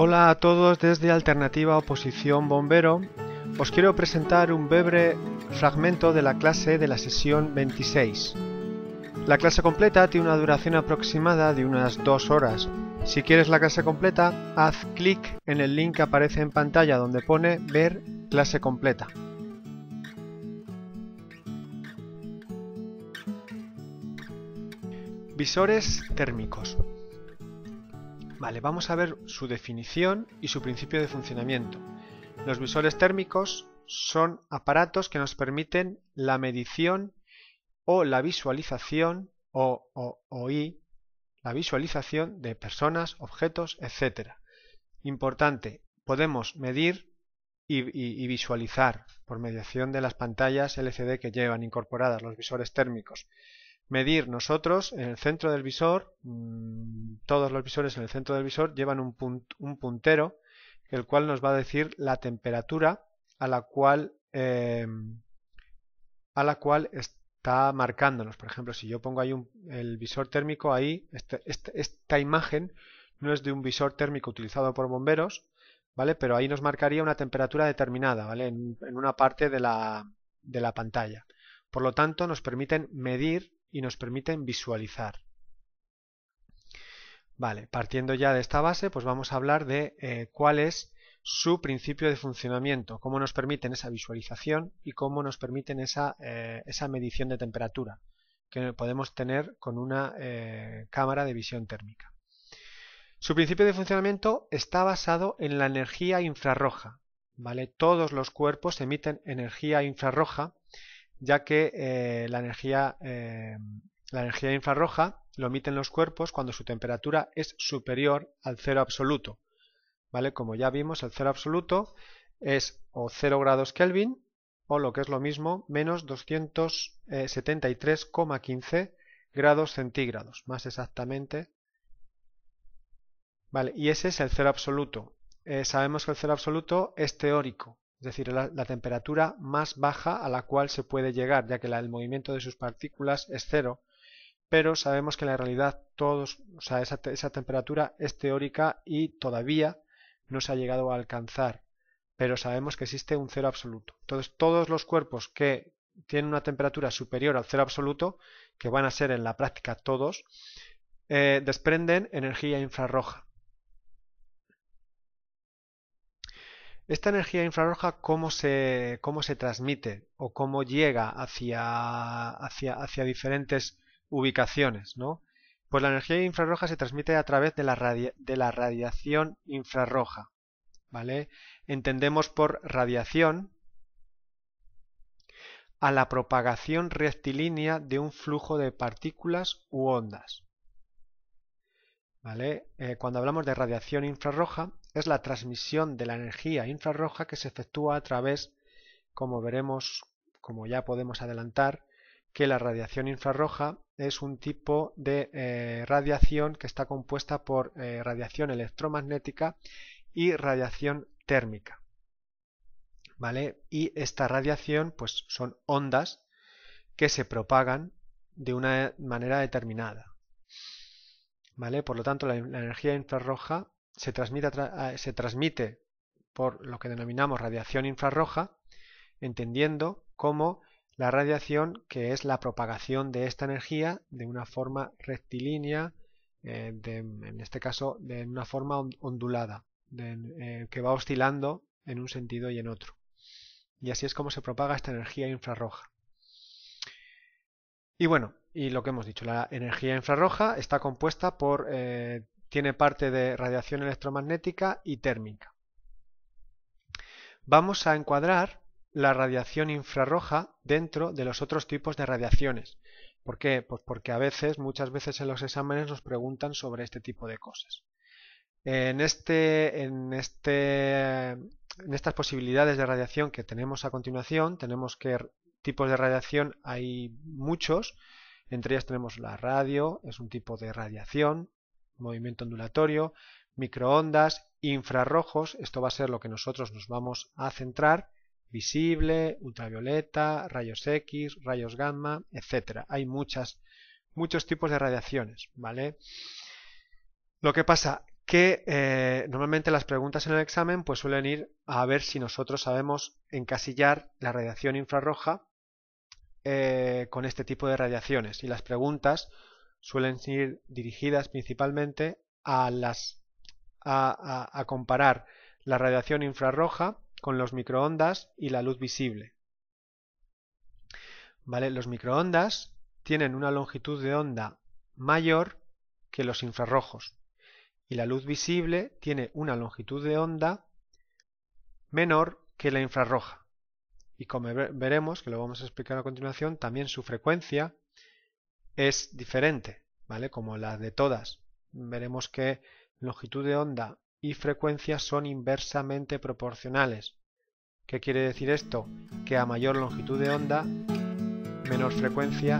Hola a todos desde Alternativa Oposición Bombero. Os quiero presentar un breve fragmento de la clase de la sesión 26. La clase completa tiene una duración aproximada de unas dos horas. Si quieres la clase completa, haz clic en el link que aparece en pantalla donde pone Ver clase completa. Visores térmicos. Vale, vamos a ver su definición y su principio de funcionamiento. Los visores térmicos son aparatos que nos permiten la medición o la visualización o, o, o la visualización de personas, objetos, etc. Importante, podemos medir y visualizar por mediación de las pantallas LCD que llevan incorporadas los visores térmicos medir nosotros en el centro del visor, mm, todos los visores en el centro del visor llevan un, un, puntero, el cual nos va a decir la temperatura a la cual, em, a la cual está marcándonos. Por ejemplo, si yo pongo ahí un, el visor térmico, ahí este, este, esta imagen no es de un visor térmico utilizado por bomberos, ¿vale? Pero ahí nos marcaría una temperatura determinada, ¿vale? En, en una parte de la, de la pantalla. Por lo tanto, nos permiten medir y nos permiten visualizar. Vale, partiendo ya de esta base, pues vamos a hablar de eh, cuál es su principio de funcionamiento, cómo nos permiten esa visualización y cómo nos permiten esa, eh, esa medición de temperatura que podemos tener con una eh, cámara de visión térmica. Su principio de funcionamiento está basado en la energía infrarroja. ¿vale? Todos los cuerpos emiten energía infrarroja ya que eh, la, energía, eh, la energía infrarroja lo emiten los cuerpos cuando su temperatura es superior al cero absoluto. ¿Vale? Como ya vimos, el cero absoluto es o 0 grados Kelvin o lo que es lo mismo, menos 273,15 eh, grados centígrados, más exactamente. Vale, y ese es el cero absoluto. sabemos que el cero absoluto es teórico, es decir, la, temperatura más baja a la cual se puede llegar, ya que la, el movimiento de sus partículas es cero, pero sabemos que en la realidad todos, o sea, esa, temperatura es teórica y todavía no se ha llegado a alcanzar, pero sabemos que existe un cero absoluto. Entonces, todos los cuerpos que tienen una temperatura superior al cero absoluto, que van a ser en la práctica todos, eh, desprenden energía infrarroja. ¿Esta energía infrarroja cómo se, transmite o cómo llega hacia, hacia, diferentes ubicaciones? ¿no? Pues la energía infrarroja se transmite a través de la, de la radiación infrarroja. ¿vale? Entendemos por radiación a la propagación rectilínea de un flujo de partículas u ondas. ¿Vale? Eh, cuando hablamos de radiación infrarroja, es la transmisión de la energía infrarroja que se efectúa a través, como veremos, como ya podemos adelantar, que la radiación infrarroja es un tipo de eh, radiación que está compuesta por eh, radiación electromagnética y radiación térmica. ¿Vale? Y esta radiación pues, son ondas que se propagan de una manera determinada. Por lo tanto, la, energía infrarroja se transmite, por lo que denominamos radiación infrarroja, entendiendo como la radiación que es la propagación de esta energía de una forma rectilínea, eh, en este caso de una forma ondulada, eh, que va oscilando en un sentido y en otro. Y así es como se propaga esta energía infrarroja. Y bueno, y lo que hemos dicho, la energía infrarroja está compuesta por, eh, tiene parte de radiación electromagnética y térmica. Vamos a encuadrar la radiación infrarroja dentro de los otros tipos de radiaciones. ¿Por qué? Pues porque a veces, muchas veces en los exámenes nos preguntan sobre este tipo de cosas. En, este, en, este, en estas posibilidades de radiación que tenemos a continuación, tenemos que tipos de radiación hay muchos entre ellas tenemos la radio, es un tipo de radiación, movimiento ondulatorio, microondas, infrarrojos, esto va a ser lo que nosotros nos vamos a centrar, visible, ultravioleta, rayos X, rayos gamma, etcétera. Hay muchas, muchos tipos de radiaciones, ¿vale? Lo que pasa que eh, normalmente las preguntas en el examen pues suelen ir a ver si nosotros sabemos encasillar la radiación infrarroja eh, con este tipo de radiaciones. Y las preguntas suelen ir dirigidas principalmente a, las, comparar la radiación infrarroja con los microondas y la luz visible. Los microondas tienen una longitud de onda mayor que los infrarrojos y la luz visible tiene una longitud de onda menor que la infrarroja y como veremos, que lo vamos a explicar a continuación, también su frecuencia es diferente, ¿vale? Como la de todas. Veremos que longitud de onda y frecuencia son inversamente proporcionales. ¿Qué quiere decir esto? Que a mayor longitud de onda, menor frecuencia